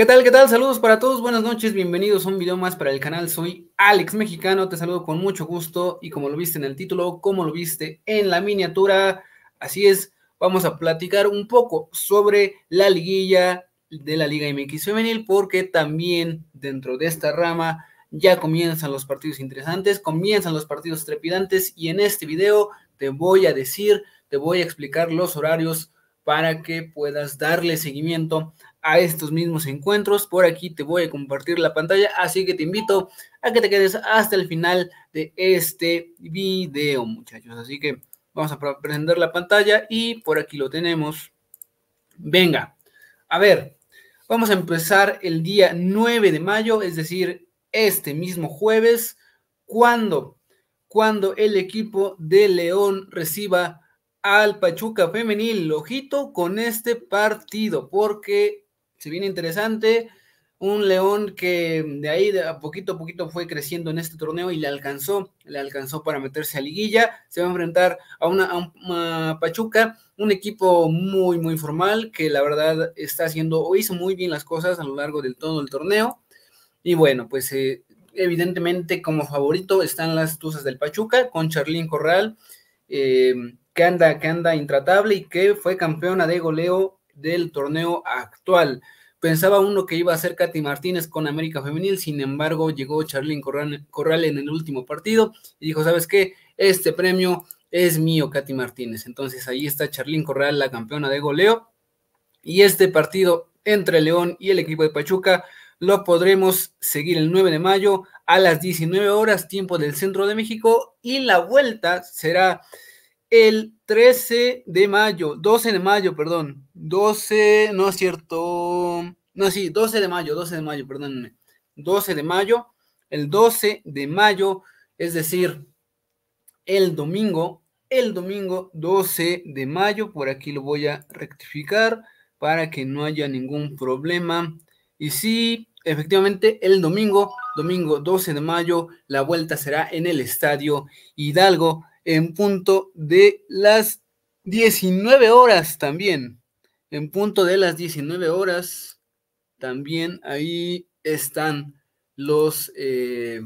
¿Qué tal? ¿Qué tal? Saludos para todos, buenas noches, bienvenidos a un video más para el canal. Soy Alex Mexicano, te saludo con mucho gusto y como lo viste en el título, como lo viste en la miniatura, así es, vamos a platicar un poco sobre la liguilla de la Liga MX Femenil porque también dentro de esta rama ya comienzan los partidos interesantes, comienzan los partidos trepidantes y en este video te voy a decir, te voy a explicar los horarios para que puedas darle seguimiento a estos mismos encuentros. Por aquí te voy a compartir la pantalla, así que te invito a que te quedes hasta el final de este video, muchachos. Así que vamos a prender la pantalla y por aquí lo tenemos. Venga, a ver, vamos a empezar el día 9 de mayo, es decir, este mismo jueves, cuando, cuando el equipo de León reciba al Pachuca Femenil. Ojito con este partido, porque se viene interesante. Un León que de ahí a poquito a poquito fue creciendo en este torneo y le alcanzó, le alcanzó para meterse a liguilla. Se va a enfrentar a una, Pachuca, un equipo muy, muy formal que la verdad está haciendo o hizo muy bien las cosas a lo largo del todo el torneo. Y bueno, pues eh, evidentemente como favorito están las Tuzas del Pachuca con Charlín Corral, eh, que, anda, que anda intratable y que fue campeona de goleo del torneo actual. Pensaba uno que iba a ser Katy Martínez con América Femenil, sin embargo llegó Charlene Corral en el último partido y dijo, ¿sabes qué? Este premio es mío, Katy Martínez. Entonces ahí está Charlene Corral, la campeona de goleo. Y este partido entre León y el equipo de Pachuca lo podremos seguir el 9 de mayo a las 19 horas, tiempo del centro de México. Y la vuelta será el 13 de mayo, 12 de mayo, perdón, 12, no es cierto, no, sí, 12 de mayo, 12 de mayo, perdónenme, 12 de mayo, el 12 de mayo, es decir, el domingo, el domingo 12 de mayo, por aquí lo voy a rectificar para que no haya ningún problema. Y sí, efectivamente, el domingo, domingo 12 de mayo, la vuelta será en el estadio Hidalgo en punto de las 19 horas también. En punto de las 19 horas también ahí están los, eh,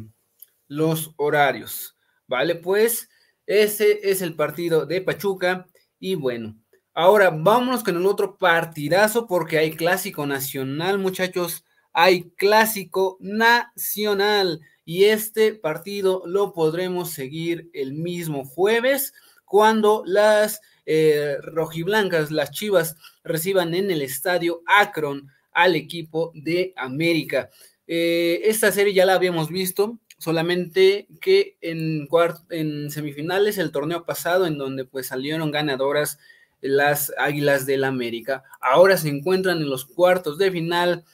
los horarios. Vale, pues ese es el partido de Pachuca. Y bueno, ahora vámonos con el otro partidazo porque hay clásico nacional, muchachos. Hay clásico nacional y este partido lo podremos seguir el mismo jueves cuando las eh, rojiblancas, las Chivas, reciban en el estadio Akron al equipo de América. Eh, esta serie ya la habíamos visto, solamente que en, en semifinales el torneo pasado, en donde pues salieron ganadoras las Águilas del América. Ahora se encuentran en los cuartos de final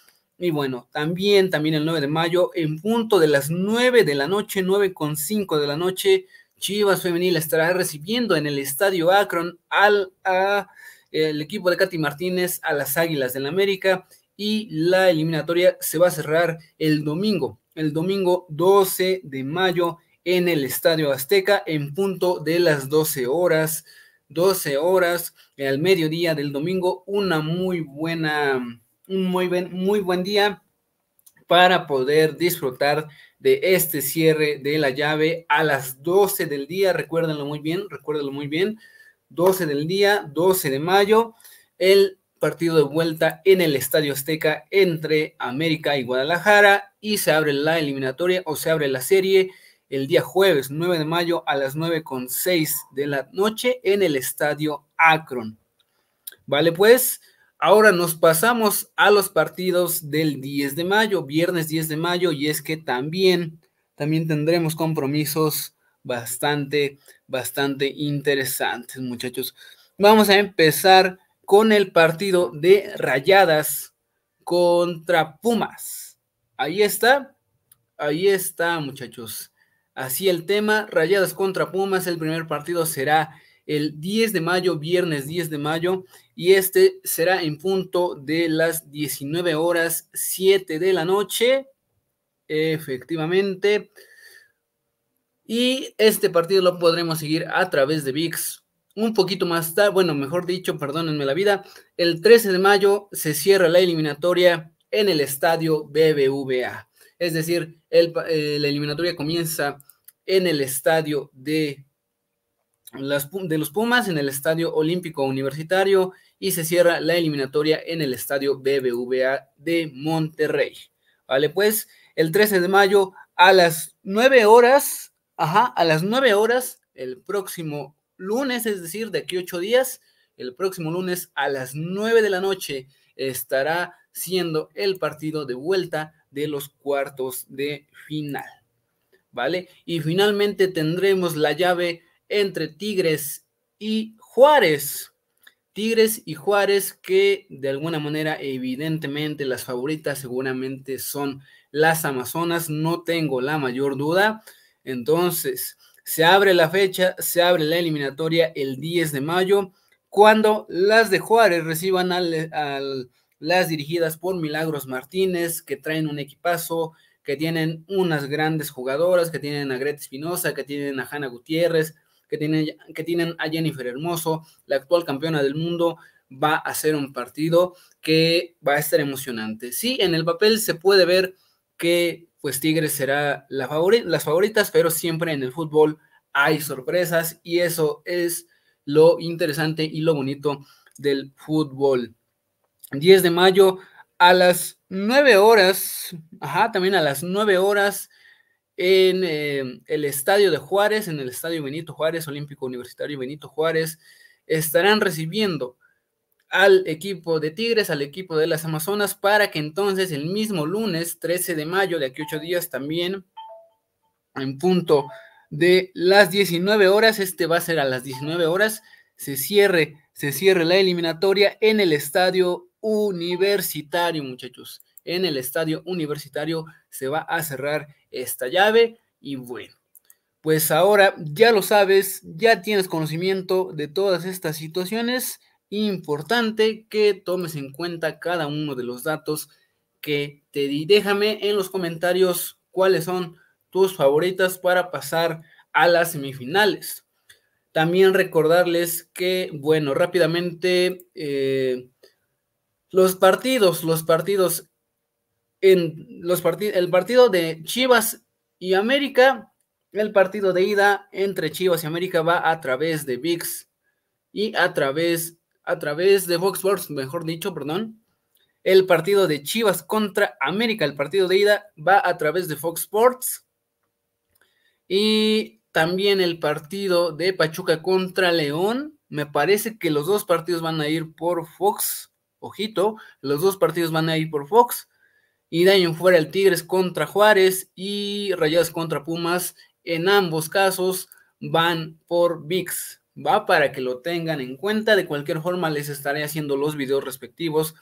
y bueno, también, también el 9 de mayo, en punto de las 9 de la noche, 9 con 5 de la noche, Chivas Femenil estará recibiendo en el Estadio Akron al a, el equipo de Katy Martínez, a las Águilas del la América, y la eliminatoria se va a cerrar el domingo, el domingo 12 de mayo en el Estadio Azteca en punto de las 12 horas, 12 horas al mediodía del domingo, una muy buena muy buen, muy buen día para poder disfrutar de este cierre de la llave a las 12 del día. Recuérdenlo muy bien, recuérdenlo muy bien. 12 del día, 12 de mayo, el partido de vuelta en el Estadio Azteca entre América y Guadalajara y se abre la eliminatoria o se abre la serie el día jueves 9 de mayo a las con 9.6 de la noche en el Estadio Akron. Vale, pues Ahora nos pasamos a los partidos del 10 de mayo, viernes 10 de mayo, y es que también, también tendremos compromisos bastante, bastante interesantes, muchachos. Vamos a empezar con el partido de Rayadas contra Pumas. Ahí está, ahí está, muchachos. Así el tema, Rayadas contra Pumas, el primer partido será el 10 de mayo, viernes 10 de mayo, y este será en punto de las 19 horas 7 de la noche, efectivamente. Y este partido lo podremos seguir a través de VIX un poquito más tarde, bueno, mejor dicho, perdónenme la vida, el 13 de mayo se cierra la eliminatoria en el estadio BBVA. Es decir, eh, la eliminatoria comienza en el estadio de de los Pumas en el Estadio Olímpico Universitario y se cierra la eliminatoria en el Estadio BBVA de Monterrey. Vale, pues el 13 de mayo a las 9 horas, ajá, a las 9 horas, el próximo lunes, es decir, de aquí 8 días, el próximo lunes a las 9 de la noche estará siendo el partido de vuelta de los cuartos de final. ¿Vale? Y finalmente tendremos la llave entre Tigres y Juárez. Tigres y Juárez que de alguna manera evidentemente las favoritas seguramente son las Amazonas, no tengo la mayor duda. Entonces, se abre la fecha, se abre la eliminatoria el 10 de mayo, cuando las de Juárez reciban a las dirigidas por Milagros Martínez, que traen un equipazo, que tienen unas grandes jugadoras, que tienen a Greta Espinosa, que tienen a Hanna Gutiérrez, que, que tienen a Jennifer Hermoso, la actual campeona del mundo, va a ser un partido que va a estar emocionante. Sí, en el papel se puede ver que pues Tigres será la las favoritas, pero siempre en el fútbol hay sorpresas y eso es lo interesante y lo bonito del fútbol. 10 de mayo a las 9 horas, ajá, también a las 9 horas en em, el estadio de Juárez, en el estadio Benito Juárez, Olímpico Universitario Benito Juárez, estarán recibiendo al equipo de Tigres, al equipo de las Amazonas, para que entonces el mismo lunes 13 de mayo, de aquí ocho días también, en punto de las 19 horas, este va a ser a las 19 horas, se cierre, se cierre la eliminatoria en el estadio universitario, muchachos en el estadio universitario se va a cerrar esta llave y bueno. Pues ahora ya lo sabes, ya tienes conocimiento de todas estas situaciones. Importante que tomes en cuenta cada uno de los datos que te di. Déjame en los comentarios cuáles son tus favoritas para pasar a las semifinales. También recordarles que, bueno, rápidamente, eh, los partidos, los partidos en los el partido de Chivas y América, el partido de ida entre Chivas y América va a través de VIX y a través, a través de Fox Sports, mejor dicho, perdón. El partido de Chivas contra América, el partido de ida va a través de Fox Sports. Y también el partido de Pachuca contra León. Me parece que los dos partidos van a ir por Fox. Ojito, los dos partidos van a ir por Fox. Y daño fuera el Tigres contra Juárez y Rayadas contra Pumas. En ambos casos van por VIX. Va para que lo tengan en cuenta. De cualquier forma les estaré haciendo los videos respectivos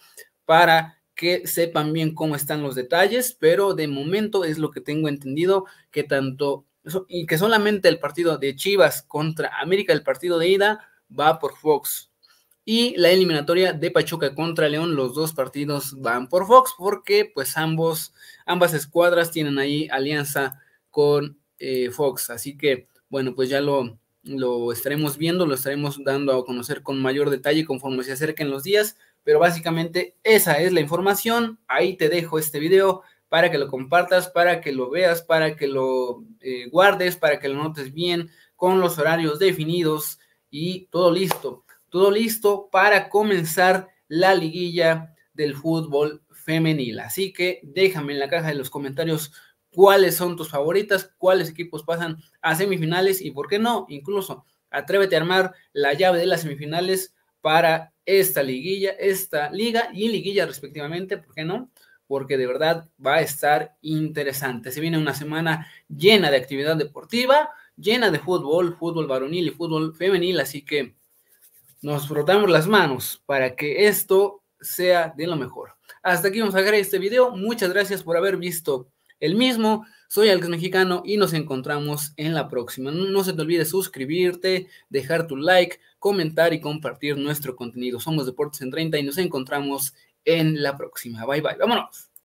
para que sepan bien cómo están los detalles. Pero de momento es lo que tengo entendido que tanto y que solamente el partido de Chivas contra América, el partido de ida, va por Fox y la eliminatoria de Pachuca contra León, los dos partidos van por Fox porque pues ambos, ambas escuadras tienen ahí alianza con eh, Fox, así que bueno, pues ya lo, lo estaremos viendo, lo estaremos dando a conocer con mayor detalle conforme se acerquen los días, pero básicamente esa es la información, ahí te dejo este video para que lo compartas, para que lo veas, para que lo eh, guardes, para que lo notes bien, con los horarios definidos y todo listo todo listo para comenzar la liguilla del fútbol femenil. Así que déjame en la caja de los comentarios cuáles son tus favoritas, cuáles equipos pasan a semifinales y por qué no, incluso atrévete a armar la llave de las semifinales para esta liguilla, esta liga y liguilla respectivamente, ¿por qué no? Porque de verdad va a estar interesante. Se viene una semana llena de actividad deportiva, llena de fútbol, fútbol varonil y fútbol femenil, así que nos frotamos las manos para que esto sea de lo mejor. Hasta aquí vamos a dejar este video. Muchas gracias por haber visto el mismo. Soy Alex Mexicano y nos encontramos en la próxima. No se te olvide suscribirte, dejar tu like, comentar y compartir nuestro contenido. Somos Deportes en 30 y nos encontramos en la próxima. Bye bye. Vámonos.